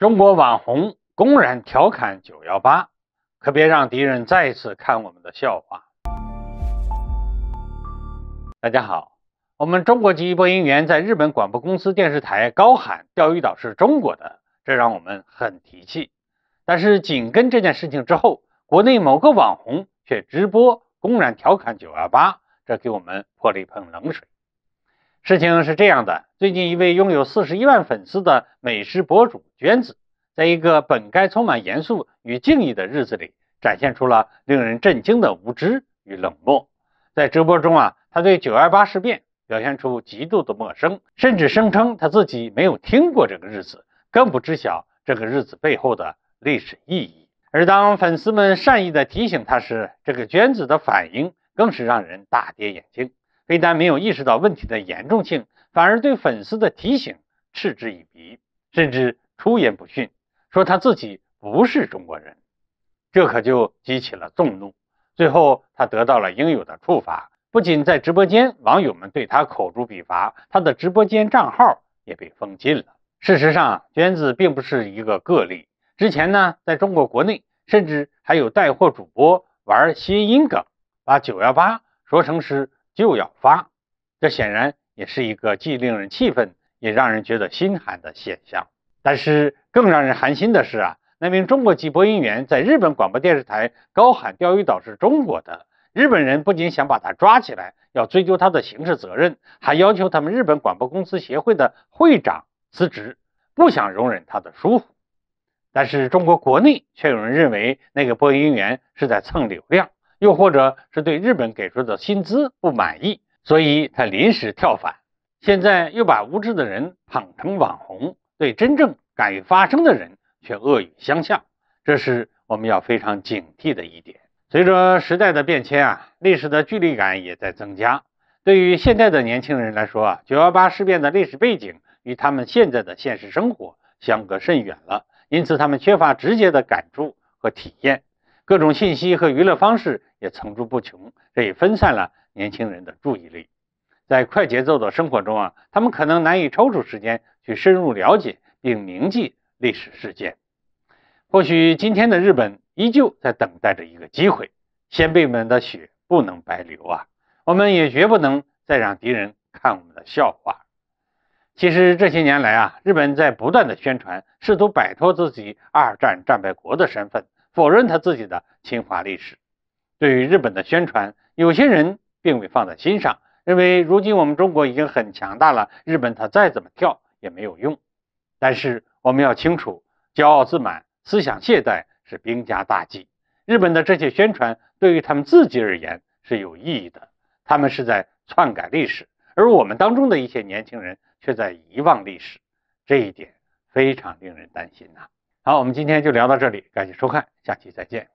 中国网红公然调侃“九幺八”，可别让敌人再一次看我们的笑话。大家好，我们中国籍播音员在日本广播公司电视台高喊“钓鱼岛是中国的”，这让我们很提气。但是紧跟这件事情之后，国内某个网红却直播公然调侃“九幺八”，这给我们泼了一盆冷水。事情是这样的，最近一位拥有四十一万粉丝的美食博主娟子，在一个本该充满严肃与敬意的日子里，展现出了令人震惊的无知与冷漠。在直播中啊，他对九二八事变表现出极度的陌生，甚至声称他自己没有听过这个日子，更不知晓这个日子背后的历史意义。而当粉丝们善意地提醒他时，这个娟子的反应更是让人大跌眼镜。非但没有意识到问题的严重性，反而对粉丝的提醒嗤之以鼻，甚至出言不逊，说他自己不是中国人，这可就激起了众怒。最后，他得到了应有的处罚，不仅在直播间网友们对他口诛笔伐，他的直播间账号也被封禁了。事实上，娟子并不是一个个例，之前呢，在中国国内，甚至还有带货主播玩谐音梗，把九幺八说成是。就要发，这显然也是一个既令人气愤，也让人觉得心寒的现象。但是更让人寒心的是啊，那名中国籍播音员在日本广播电视台高喊钓鱼岛是中国的，日本人不仅想把他抓起来，要追究他的刑事责任，还要求他们日本广播公司协会的会长辞职，不想容忍他的疏忽。但是中国国内却有人认为那个播音员是在蹭流量。又或者是对日本给出的薪资不满意，所以他临时跳反。现在又把无知的人捧成网红，对真正敢于发声的人却恶语相向，这是我们要非常警惕的一点。随着时代的变迁啊，历史的距离感也在增加。对于现在的年轻人来说啊，九幺八事变的历史背景与他们现在的现实生活相隔甚远了，因此他们缺乏直接的感触和体验。各种信息和娱乐方式也层出不穷，这也分散了年轻人的注意力。在快节奏的生活中啊，他们可能难以抽出时间去深入了解并铭记历史事件。或许今天的日本依旧在等待着一个机会，先辈们的血不能白流啊！我们也绝不能再让敌人看我们的笑话。其实这些年来啊，日本在不断的宣传，试图摆脱自己二战战败国的身份，否认他自己的侵华历史。对于日本的宣传，有些人并未放在心上，认为如今我们中国已经很强大了，日本他再怎么跳也没有用。但是我们要清楚，骄傲自满、思想懈怠是兵家大忌。日本的这些宣传对于他们自己而言是有意义的，他们是在篡改历史，而我们当中的一些年轻人。却在遗忘历史，这一点非常令人担心呐。好，我们今天就聊到这里，感谢收看，下期再见。